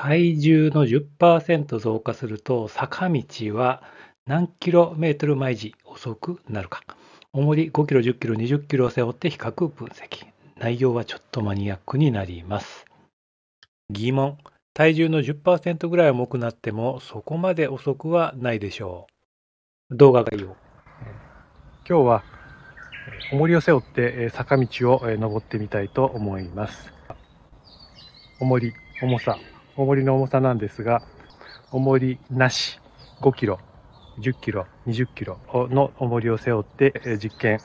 体重の10%増加すると坂道は何キロメートル毎時遅くなるか重り5キロ10キロ20キロを背負って比較分析内容はちょっとマニアックになります疑問体重の10%ぐらい重くなってもそこまで遅くはないでしょう動画概要今日は重りを背負って坂道を登ってみたいと思います重り重さ重りの重さなんですが、重りなし5キロ、10キロ、20キロの重りを背負って実験、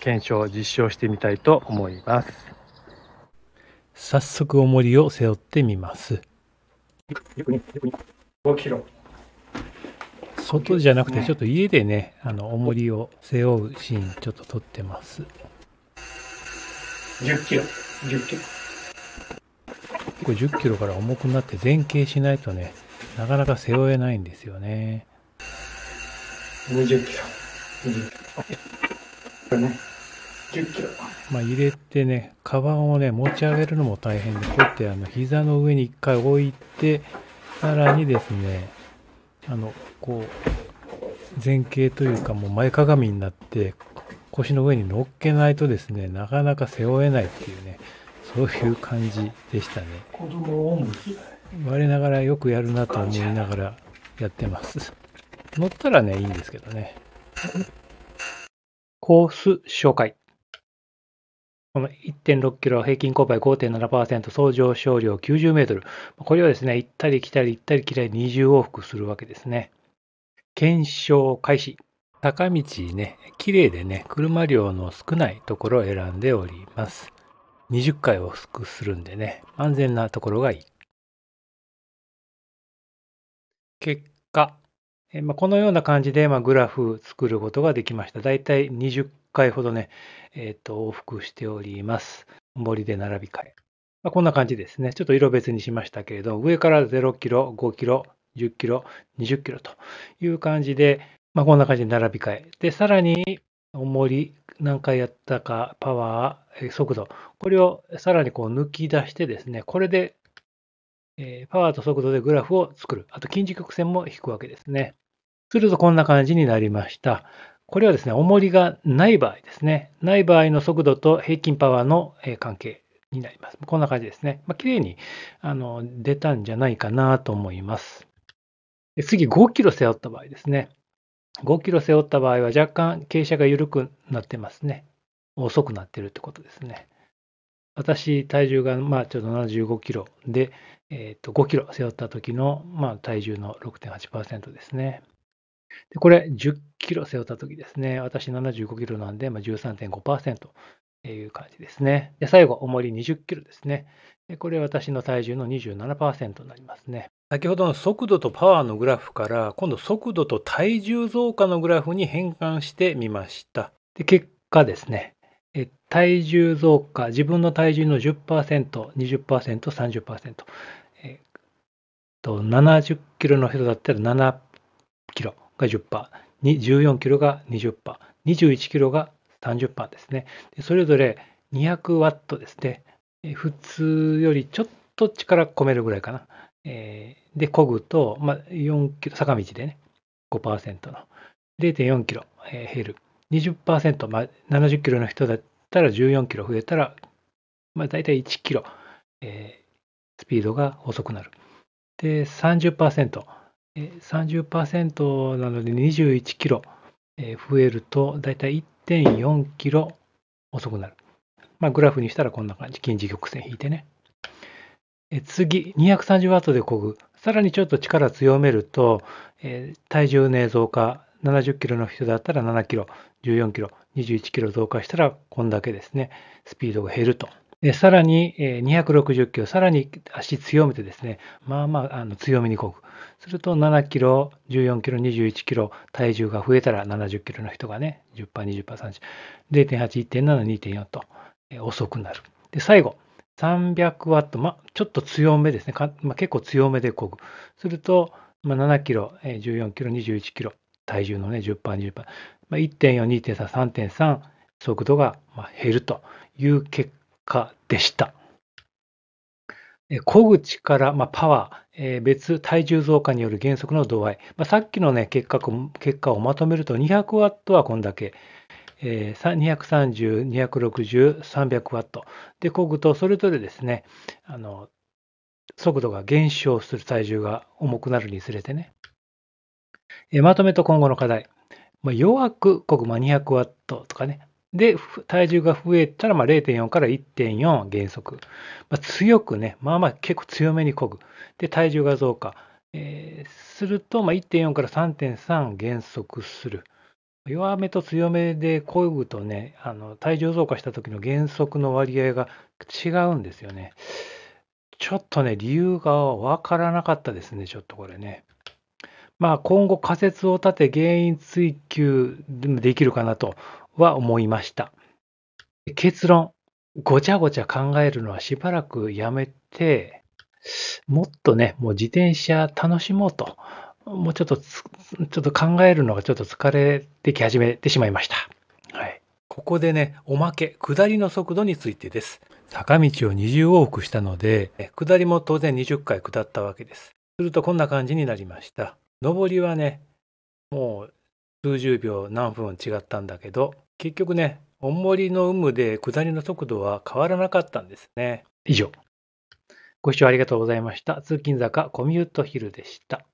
検証、実証してみたいと思います。早速重りを背負ってみます。5キロ。外じゃなくてちょっと家でね、あの重りを背負うシーンちょっと撮ってます。10キロ、10キロ。構10キロから重くなって前傾しないとね、なかなか背負えないんですよね。20キロ。20キロ。10キロ。まあ入れてね、カバンをね、持ち上げるのも大変で、こうやってあの膝の上に一回置いて、さらにですね、あの、こう、前傾というかもう前かがみになって、腰の上に乗っけないとですね、なかなか背負えないっていうね、そういう感じでしたね我ながらよくやるなと思いながらやってます乗ったらねいいんですけどねコース紹介この1.6キロ平均勾配5.7%、総上昇量90メートル。これをですね、行ったり来たり行ったり来たり20往復するわけですね。検証開始。坂道ね、綺麗でね、車量の少ないところを選んでおります。20回往復するんでね、安全なところがいい。結果、えまあ、このような感じで、まあ、グラフ作ることができました。だいたい20回ほどね、えっ、ー、と、往復しております。森で並び替え。まあ、こんな感じですね。ちょっと色別にしましたけれど、上から0キロ、5キロ、10キロ、20キロという感じで、まあ、こんな感じで並び替え。で、さらに、重り、何回やったか、パワー、速度、これをさらにこう抜き出してですね、これで、パワーと速度でグラフを作る。あと、近似曲線も引くわけですね。するとこんな感じになりました。これはですね、重りがない場合ですね。ない場合の速度と平均パワーの関係になります。こんな感じですね。まあ、綺麗にあの出たんじゃないかなと思います。次、5キロ背負った場合ですね。5キロ背負った場合は若干傾斜が緩くなってますね。遅くなってるってことですね。私、体重が、まあ、ちょっと75キロで、えー、と5キロ背負った時の、まあ、体重の6.8%ですね。でこれ、10キロ背負った時ですね。私75キロなんで、まあ、13.5%という感じですね。で最後、重り20キロですね。これ、私の体重の27%になりますね。先ほどの速度とパワーのグラフから今度速度と体重増加のグラフに変換してみました。で結果ですね体重増加自分の体重の 10%20%30% 70キロの人だったら7キロが10% 14キロが 20%21 キロが30%ですねでそれぞれ200ワットですね普通よりちょっと力込めるぐらいかなえー、で、こぐと、まあ、4キロ、坂道でね、5%の、0.4キロ、えー、減る。20%、まあ、70キロの人だったら14キロ増えたら、まあ、大体1キロ、えー、スピードが遅くなる。で、30%、えー、30%なので21キロ、えー、増えると、大体1.4キロ遅くなる。まあ、グラフにしたらこんな感じ。近似曲線引いてね。次、2 3 0トで漕ぐ。さらにちょっと力強めると、えー、体重ね増加、70キロの人だったら7キロ、14キロ、21キロ増加したらこんだけですね、スピードが減ると。でさらに、え260キロ、さらに足強めてですね、まあまああの強めにこぐ。すると7キロ、14キロ、21キロ、体重が増えたら70キロの人がね、10%、20%、30%、0.8、1.7、2.4と、え遅くなる。で、最後、3 0 0ッま、ちょっと強めですね。かまあ、結構強めでこぐ。すると、まあ、7キロ、14キロ、21キロ、体重のね、10%、20%、まあ、1.4、2.3、3.3、速度が減るという結果でした。小口から、まあ、パワー、えー、別体重増加による減速の度合い、まあ、さっきの、ね、結果結果をまとめると2 0 0トはこんだけ、え230、260、300W でこぐと、それぞれですね、あの、速度が減少する体重が重くなるにつれてね。えまとめと今後の課題。まあ、弱くこぐ、ま 200W とかね。で、体重が増えたら、まあ、0.4から1.4減速。まあ、強くね、まあまあ結構強めにこぐ。で、体重が増加。えー、すると、ま1.4から3.3減速する。弱めと強めで漕ぐとね、あの体重増加した時の減速の割合が違うんですよね。ちょっとね、理由が分からなかったですね、ちょっとこれね。まあ、今後仮説を立て原因追求でもできるかなとは思いました。結論、ごちゃごちゃ考えるのはしばらくやめて、もっとね、もう自転車楽しもうともうちょっとちょっと考えるのがちょっと疲れてき始めてしまいました。はい。ここでね、おまけ、下りの速度についてです。坂道を20往復したので、下りも当然20回下ったわけです。するとこんな感じになりました。上りはね、もう数十秒何分違ったんだけど、結局ね、重りの有無で下りの速度は変わらなかったんですね。以上。ご視聴ありがとうございました。通勤坂コミュートヒルでした。